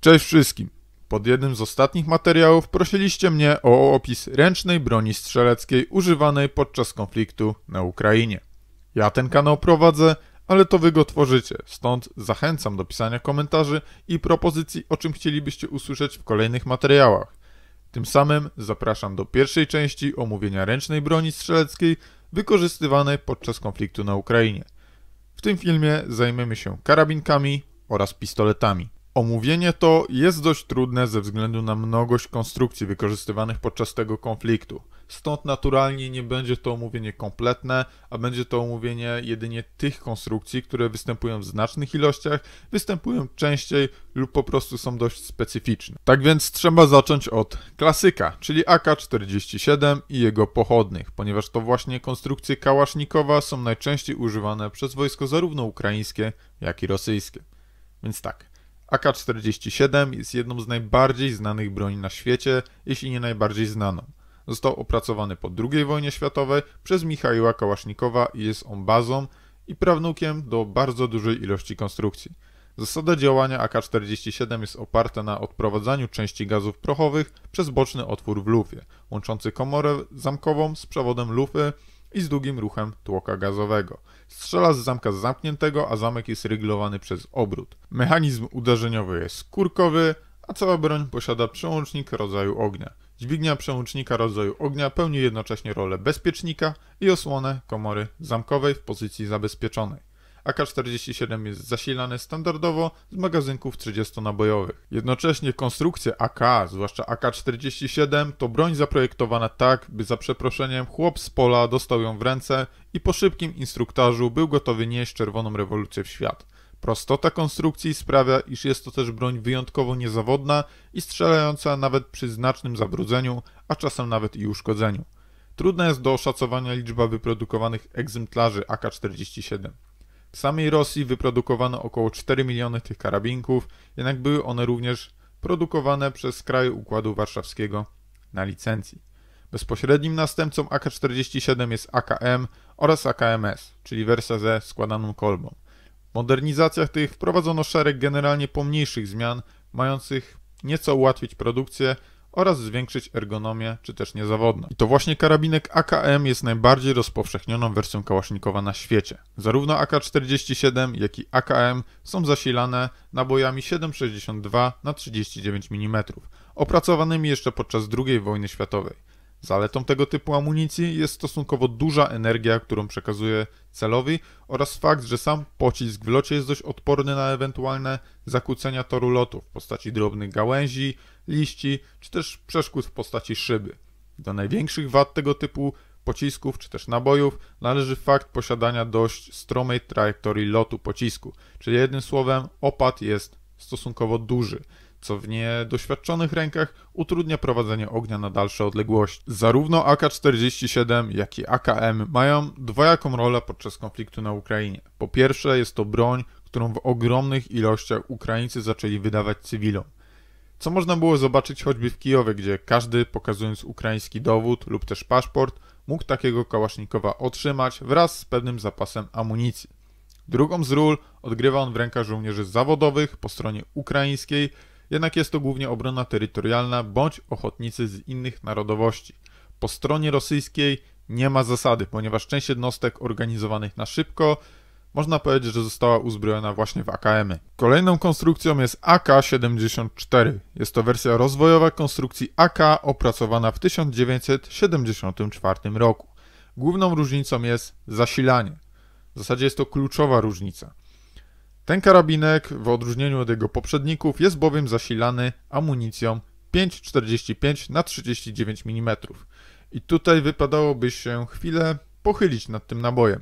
Cześć wszystkim. Pod jednym z ostatnich materiałów prosiliście mnie o opis ręcznej broni strzeleckiej używanej podczas konfliktu na Ukrainie. Ja ten kanał prowadzę, ale to wy go tworzycie, stąd zachęcam do pisania komentarzy i propozycji, o czym chcielibyście usłyszeć w kolejnych materiałach. Tym samym zapraszam do pierwszej części omówienia ręcznej broni strzeleckiej wykorzystywanej podczas konfliktu na Ukrainie. W tym filmie zajmiemy się karabinkami oraz pistoletami. Omówienie to jest dość trudne ze względu na mnogość konstrukcji wykorzystywanych podczas tego konfliktu. Stąd naturalnie nie będzie to omówienie kompletne, a będzie to omówienie jedynie tych konstrukcji, które występują w znacznych ilościach, występują częściej lub po prostu są dość specyficzne. Tak więc trzeba zacząć od klasyka, czyli AK-47 i jego pochodnych, ponieważ to właśnie konstrukcje kałasznikowa są najczęściej używane przez wojsko zarówno ukraińskie, jak i rosyjskie. Więc tak, AK-47 jest jedną z najbardziej znanych broni na świecie, jeśli nie najbardziej znaną. Został opracowany po II wojnie światowej przez Michaiła Kałasznikowa i jest on bazą i prawnukiem do bardzo dużej ilości konstrukcji. Zasada działania AK-47 jest oparta na odprowadzaniu części gazów prochowych przez boczny otwór w lufie, łączący komorę zamkową z przewodem lufy i z długim ruchem tłoka gazowego. Strzela z zamka zamkniętego, a zamek jest ryglowany przez obrót. Mechanizm uderzeniowy jest kurkowy, a cała broń posiada przełącznik rodzaju ognia. Dźwignia przełącznika rodzaju ognia pełni jednocześnie rolę bezpiecznika i osłonę komory zamkowej w pozycji zabezpieczonej. AK-47 jest zasilany standardowo z magazynków 30-nabojowych. Jednocześnie konstrukcja AK, zwłaszcza AK-47, to broń zaprojektowana tak, by za przeproszeniem chłop z pola dostał ją w ręce i po szybkim instruktażu był gotowy nieść czerwoną rewolucję w świat. Prostota konstrukcji sprawia, iż jest to też broń wyjątkowo niezawodna i strzelająca nawet przy znacznym zabrudzeniu, a czasem nawet i uszkodzeniu. Trudna jest do oszacowania liczba wyprodukowanych egzemplarzy AK-47. W samej Rosji wyprodukowano około 4 miliony tych karabinków, jednak były one również produkowane przez kraje Układu Warszawskiego na licencji. Bezpośrednim następcą AK-47 jest AKM oraz AKMS, czyli wersja ze składaną kolbą. W modernizacjach tych wprowadzono szereg generalnie pomniejszych zmian, mających nieco ułatwić produkcję oraz zwiększyć ergonomię czy też niezawodność. I to właśnie karabinek AKM jest najbardziej rozpowszechnioną wersją kałasznikowa na świecie. Zarówno AK-47, jak i AKM są zasilane nabojami 7,62 na 39 mm, opracowanymi jeszcze podczas II wojny światowej. Zaletą tego typu amunicji jest stosunkowo duża energia, którą przekazuje celowi oraz fakt, że sam pocisk w locie jest dość odporny na ewentualne zakłócenia toru lotu w postaci drobnych gałęzi, liści czy też przeszkód w postaci szyby. Do największych wad tego typu pocisków czy też nabojów należy fakt posiadania dość stromej trajektorii lotu pocisku, czyli jednym słowem opad jest stosunkowo duży co w niedoświadczonych rękach utrudnia prowadzenie ognia na dalsze odległości. Zarówno AK-47, jak i AKM mają dwojaką rolę podczas konfliktu na Ukrainie. Po pierwsze jest to broń, którą w ogromnych ilościach Ukraińcy zaczęli wydawać cywilom. Co można było zobaczyć choćby w Kijowie, gdzie każdy, pokazując ukraiński dowód lub też paszport, mógł takiego kałasznikowa otrzymać wraz z pewnym zapasem amunicji. Drugą z ról odgrywa on w rękach żołnierzy zawodowych po stronie ukraińskiej, jednak jest to głównie obrona terytorialna bądź ochotnicy z innych narodowości. Po stronie rosyjskiej nie ma zasady, ponieważ część jednostek organizowanych na szybko można powiedzieć, że została uzbrojona właśnie w AKM. -y. Kolejną konstrukcją jest AK-74. Jest to wersja rozwojowa konstrukcji AK opracowana w 1974 roku. Główną różnicą jest zasilanie. W zasadzie jest to kluczowa różnica. Ten karabinek, w odróżnieniu od jego poprzedników, jest bowiem zasilany amunicją 5,45 na 39 mm. I tutaj wypadałoby się chwilę pochylić nad tym nabojem.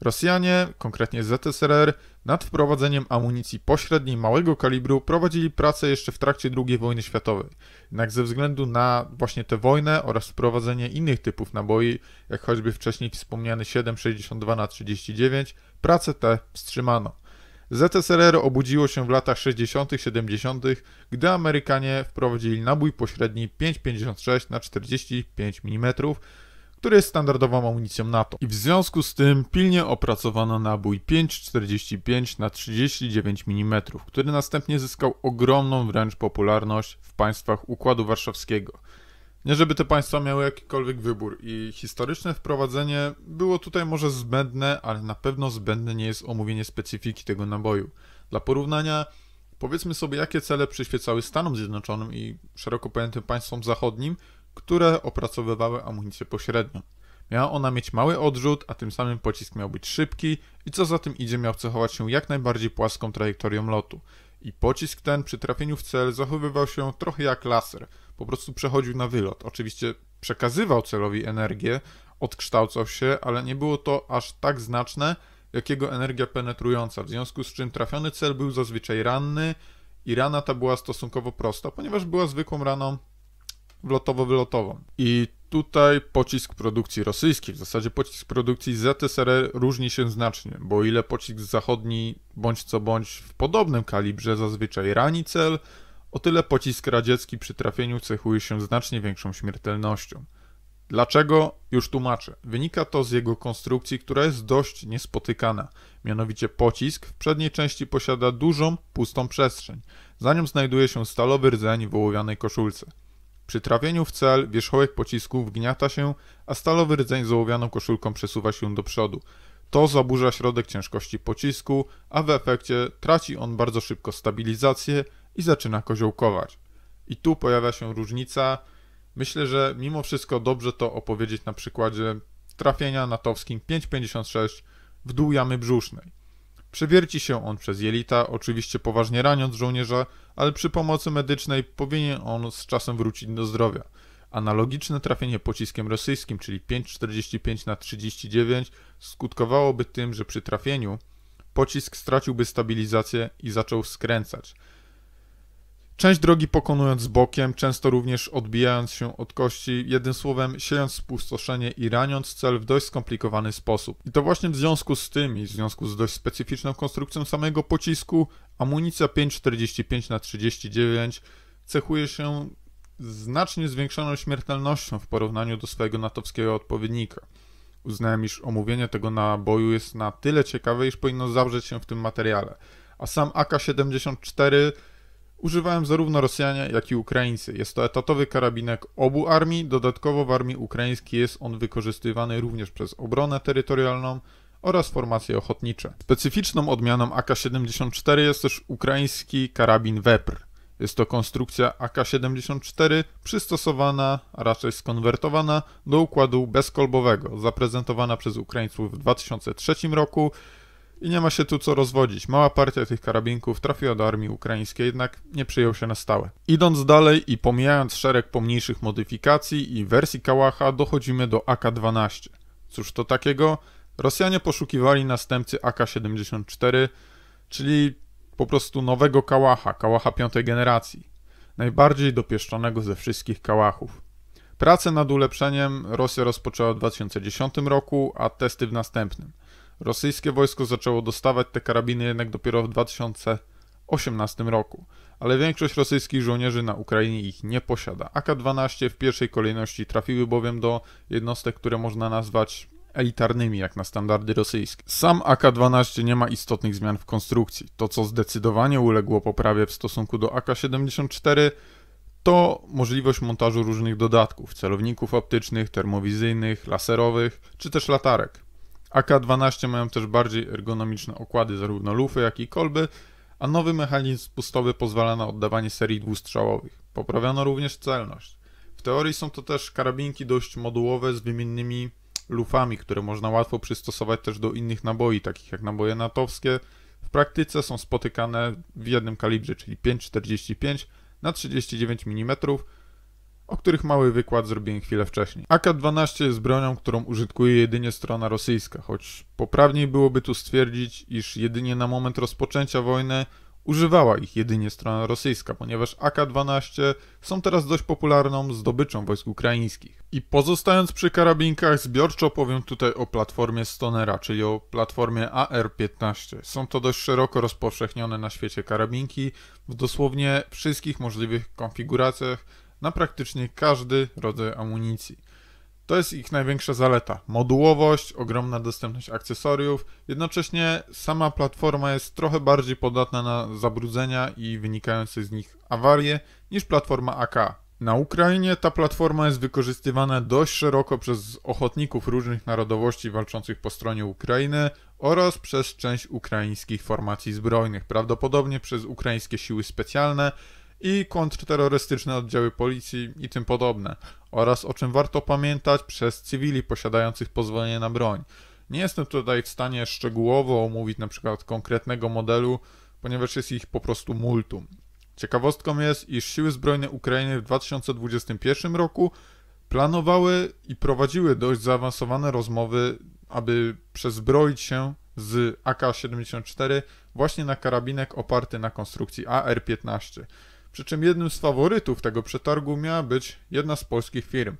Rosjanie, konkretnie ZSRR, nad wprowadzeniem amunicji pośredniej małego kalibru prowadzili pracę jeszcze w trakcie II wojny światowej. Jednak ze względu na właśnie tę wojnę oraz wprowadzenie innych typów naboi, jak choćby wcześniej wspomniany 7,62 na 39, prace te wstrzymano. ZSRR obudziło się w latach 60., 70., gdy Amerykanie wprowadzili nabój pośredni 5,56 na 45 mm, który jest standardową amunicją NATO. I w związku z tym pilnie opracowano nabój 5,45 na 39 mm, który następnie zyskał ogromną wręcz popularność w państwach Układu Warszawskiego – nie żeby te państwa miały jakikolwiek wybór i historyczne wprowadzenie było tutaj może zbędne, ale na pewno zbędne nie jest omówienie specyfiki tego naboju. Dla porównania, powiedzmy sobie, jakie cele przyświecały Stanom Zjednoczonym i szeroko pojętym państwom zachodnim, które opracowywały amunicję pośrednio. Miała ona mieć mały odrzut, a tym samym pocisk miał być szybki i co za tym idzie miał cechować się jak najbardziej płaską trajektorią lotu. I pocisk ten przy trafieniu w cel zachowywał się trochę jak laser – po prostu przechodził na wylot. Oczywiście przekazywał celowi energię, odkształcał się, ale nie było to aż tak znaczne, jak jego energia penetrująca, w związku z czym trafiony cel był zazwyczaj ranny i rana ta była stosunkowo prosta, ponieważ była zwykłą raną wlotowo-wylotową. I tutaj pocisk produkcji rosyjskiej, w zasadzie pocisk produkcji ZSRR e różni się znacznie, bo ile pocisk zachodni bądź co bądź w podobnym kalibrze zazwyczaj rani cel, o tyle pocisk radziecki przy trafieniu cechuje się znacznie większą śmiertelnością. Dlaczego? Już tłumaczę. Wynika to z jego konstrukcji, która jest dość niespotykana. Mianowicie pocisk w przedniej części posiada dużą, pustą przestrzeń. Za nią znajduje się stalowy rdzeń w ołowianej koszulce. Przy trafieniu w cel wierzchołek pocisku wgniata się, a stalowy rdzeń z ołowianą koszulką przesuwa się do przodu. To zaburza środek ciężkości pocisku, a w efekcie traci on bardzo szybko stabilizację, i zaczyna koziołkować. I tu pojawia się różnica. Myślę, że mimo wszystko dobrze to opowiedzieć na przykładzie trafienia na Towskim 5,56 w dół jamy brzusznej. Przewierci się on przez jelita, oczywiście poważnie raniąc żołnierza, ale przy pomocy medycznej powinien on z czasem wrócić do zdrowia. Analogiczne trafienie pociskiem rosyjskim, czyli 5,45 na 39, skutkowałoby tym, że przy trafieniu pocisk straciłby stabilizację i zaczął skręcać. Część drogi pokonując z bokiem, często również odbijając się od kości, jednym słowem siejąc spustoszenie i raniąc cel w dość skomplikowany sposób. I to właśnie w związku z tym i w związku z dość specyficzną konstrukcją samego pocisku, amunicja 5,45 na 39 cechuje się znacznie zwiększoną śmiertelnością w porównaniu do swojego natowskiego odpowiednika. Uznałem, iż omówienie tego naboju jest na tyle ciekawe, iż powinno zawrzeć się w tym materiale. A sam AK-74 Używałem zarówno Rosjanie, jak i Ukraińcy. Jest to etatowy karabinek obu armii, dodatkowo w armii ukraińskiej jest on wykorzystywany również przez obronę terytorialną oraz formacje ochotnicze. Specyficzną odmianą AK-74 jest też ukraiński karabin Wepr. Jest to konstrukcja AK-74 przystosowana, a raczej skonwertowana do układu bezkolbowego, zaprezentowana przez Ukraińców w 2003 roku i nie ma się tu co rozwodzić. Mała partia tych karabinków trafiła do armii ukraińskiej, jednak nie przyjął się na stałe. Idąc dalej i pomijając szereg pomniejszych modyfikacji i wersji Kałacha, dochodzimy do AK-12. Cóż to takiego? Rosjanie poszukiwali następcy AK-74, czyli po prostu nowego Kałacha, Kałacha piątej generacji. Najbardziej dopieszczonego ze wszystkich Kałachów. Prace nad ulepszeniem Rosja rozpoczęła w 2010 roku, a testy w następnym. Rosyjskie wojsko zaczęło dostawać te karabiny jednak dopiero w 2018 roku, ale większość rosyjskich żołnierzy na Ukrainie ich nie posiada. AK-12 w pierwszej kolejności trafiły bowiem do jednostek, które można nazwać elitarnymi jak na standardy rosyjskie. Sam AK-12 nie ma istotnych zmian w konstrukcji. To, co zdecydowanie uległo poprawie w stosunku do AK-74, to możliwość montażu różnych dodatków, celowników optycznych, termowizyjnych, laserowych czy też latarek. AK-12 mają też bardziej ergonomiczne okłady, zarówno lufy, jak i kolby, a nowy mechanizm spustowy pozwala na oddawanie serii dwustrzałowych. Poprawiono również celność. W teorii są to też karabinki dość modułowe z wymiennymi lufami, które można łatwo przystosować też do innych naboi, takich jak naboje natowskie. W praktyce są spotykane w jednym kalibrze, czyli 5,45 na 39 mm o których mały wykład zrobiłem chwilę wcześniej. AK-12 jest bronią, którą użytkuje jedynie strona rosyjska, choć poprawniej byłoby tu stwierdzić, iż jedynie na moment rozpoczęcia wojny używała ich jedynie strona rosyjska, ponieważ AK-12 są teraz dość popularną zdobyczą wojsk ukraińskich. I pozostając przy karabinkach, zbiorczo powiem tutaj o platformie Stonera, czyli o platformie AR-15. Są to dość szeroko rozpowszechnione na świecie karabinki w dosłownie wszystkich możliwych konfiguracjach, na praktycznie każdy rodzaj amunicji. To jest ich największa zaleta. Modułowość, ogromna dostępność akcesoriów, jednocześnie sama platforma jest trochę bardziej podatna na zabrudzenia i wynikające z nich awarie niż platforma AK. Na Ukrainie ta platforma jest wykorzystywana dość szeroko przez ochotników różnych narodowości walczących po stronie Ukrainy oraz przez część ukraińskich formacji zbrojnych, prawdopodobnie przez ukraińskie siły specjalne, i kontrterrorystyczne oddziały policji i tym podobne, oraz o czym warto pamiętać przez cywili posiadających pozwolenie na broń. Nie jestem tutaj w stanie szczegółowo omówić na przykład konkretnego modelu, ponieważ jest ich po prostu multum. Ciekawostką jest, iż siły zbrojne Ukrainy w 2021 roku planowały i prowadziły dość zaawansowane rozmowy, aby przezbroić się z AK-74 właśnie na karabinek oparty na konstrukcji AR-15. Przy czym jednym z faworytów tego przetargu miała być jedna z polskich firm.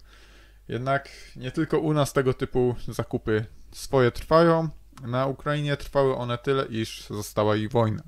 Jednak nie tylko u nas tego typu zakupy swoje trwają. Na Ukrainie trwały one tyle, iż została ich wojna.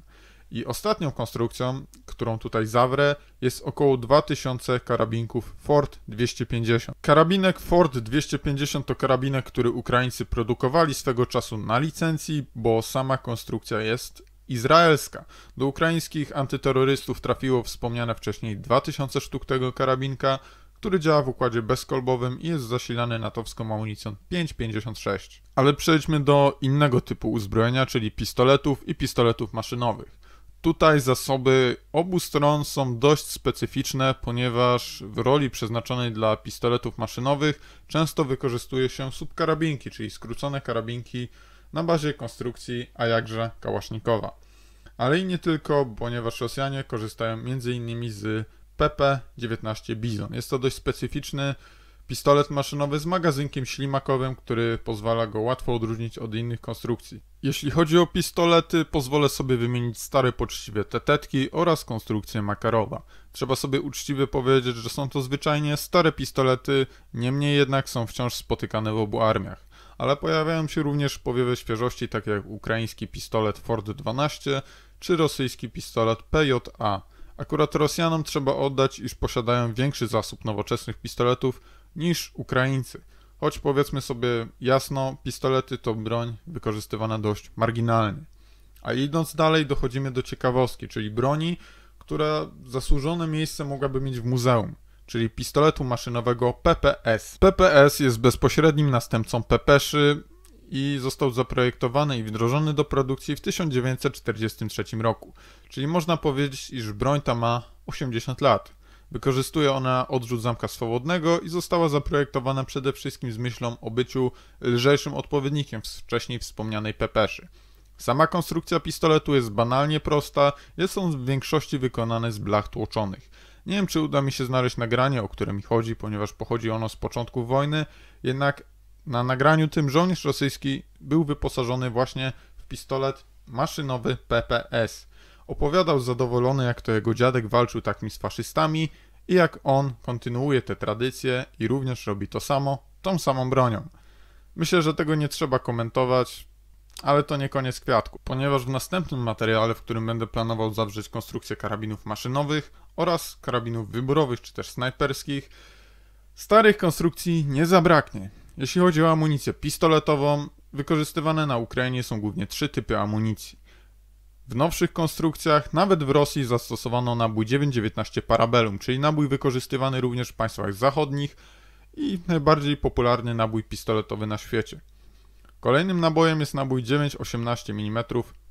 I ostatnią konstrukcją, którą tutaj zawrę, jest około 2000 karabinków Ford 250. Karabinek Ford 250 to karabinek, który Ukraińcy produkowali swego czasu na licencji, bo sama konstrukcja jest izraelska. Do ukraińskich antyterrorystów trafiło wspomniane wcześniej 2000 sztuk tego karabinka, który działa w układzie bezkolbowym i jest zasilany natowską amunicją 5,56. Ale przejdźmy do innego typu uzbrojenia, czyli pistoletów i pistoletów maszynowych. Tutaj zasoby obu stron są dość specyficzne, ponieważ w roli przeznaczonej dla pistoletów maszynowych często wykorzystuje się subkarabinki, czyli skrócone karabinki na bazie konstrukcji, a jakże kałasznikowa. Ale i nie tylko, ponieważ Rosjanie korzystają m.in. z PP-19 Bison. Jest to dość specyficzny pistolet maszynowy z magazynkiem ślimakowym, który pozwala go łatwo odróżnić od innych konstrukcji. Jeśli chodzi o pistolety, pozwolę sobie wymienić stare poczciwie tetetki oraz konstrukcję Makarowa. Trzeba sobie uczciwie powiedzieć, że są to zwyczajnie stare pistolety, niemniej jednak są wciąż spotykane w obu armiach ale pojawiają się również powiewy świeżości, tak jak ukraiński pistolet Ford 12 czy rosyjski pistolet PJA. Akurat Rosjanom trzeba oddać, iż posiadają większy zasób nowoczesnych pistoletów niż Ukraińcy. Choć powiedzmy sobie jasno, pistolety to broń wykorzystywana dość marginalnie. A idąc dalej, dochodzimy do ciekawostki, czyli broni, która zasłużone miejsce mogłaby mieć w muzeum czyli pistoletu maszynowego PPS. PPS jest bezpośrednim następcą pepeszy i został zaprojektowany i wdrożony do produkcji w 1943 roku. Czyli można powiedzieć, iż broń ta ma 80 lat. Wykorzystuje ona odrzut zamka swobodnego i została zaprojektowana przede wszystkim z myślą o byciu lżejszym odpowiednikiem wcześniej wspomnianej pepeszy. Sama konstrukcja pistoletu jest banalnie prosta, jest on w większości wykonany z blach tłoczonych. Nie wiem, czy uda mi się znaleźć nagranie, o które mi chodzi, ponieważ pochodzi ono z początku wojny, jednak na nagraniu tym żołnierz rosyjski był wyposażony właśnie w pistolet maszynowy PPS. Opowiadał zadowolony, jak to jego dziadek walczył takim z faszystami i jak on kontynuuje te tradycje i również robi to samo, tą samą bronią. Myślę, że tego nie trzeba komentować. Ale to nie koniec kwiatku, ponieważ w następnym materiale, w którym będę planował zawrzeć konstrukcję karabinów maszynowych oraz karabinów wyborowych czy też snajperskich, starych konstrukcji nie zabraknie. Jeśli chodzi o amunicję pistoletową, wykorzystywane na Ukrainie są głównie trzy typy amunicji. W nowszych konstrukcjach, nawet w Rosji, zastosowano nabój 919 Parabellum, czyli nabój wykorzystywany również w państwach zachodnich i najbardziej popularny nabój pistoletowy na świecie – Kolejnym nabojem jest nabój 9,18 mm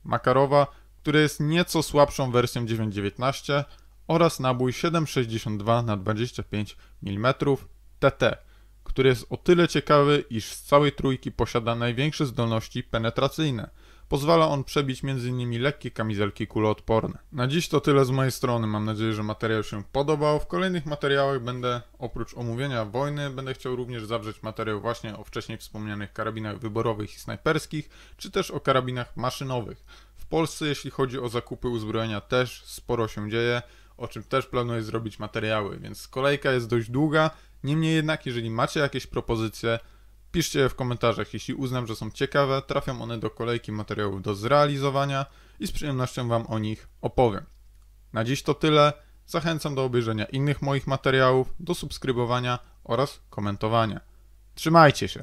Makarowa, który jest nieco słabszą wersją 9,19 oraz nabój 7,62 x 25 mm TT, który jest o tyle ciekawy, iż z całej trójki posiada największe zdolności penetracyjne – Pozwala on przebić m.in. lekkie kamizelki kuloodporne. Na dziś to tyle z mojej strony. Mam nadzieję, że materiał się podobał. W kolejnych materiałach będę, oprócz omówienia wojny, będę chciał również zawrzeć materiał właśnie o wcześniej wspomnianych karabinach wyborowych i snajperskich, czy też o karabinach maszynowych. W Polsce, jeśli chodzi o zakupy uzbrojenia, też sporo się dzieje, o czym też planuję zrobić materiały, więc kolejka jest dość długa. Niemniej jednak, jeżeli macie jakieś propozycje, Piszcie w komentarzach, jeśli uznam, że są ciekawe, trafią one do kolejki materiałów do zrealizowania i z przyjemnością Wam o nich opowiem. Na dziś to tyle. Zachęcam do obejrzenia innych moich materiałów, do subskrybowania oraz komentowania. Trzymajcie się!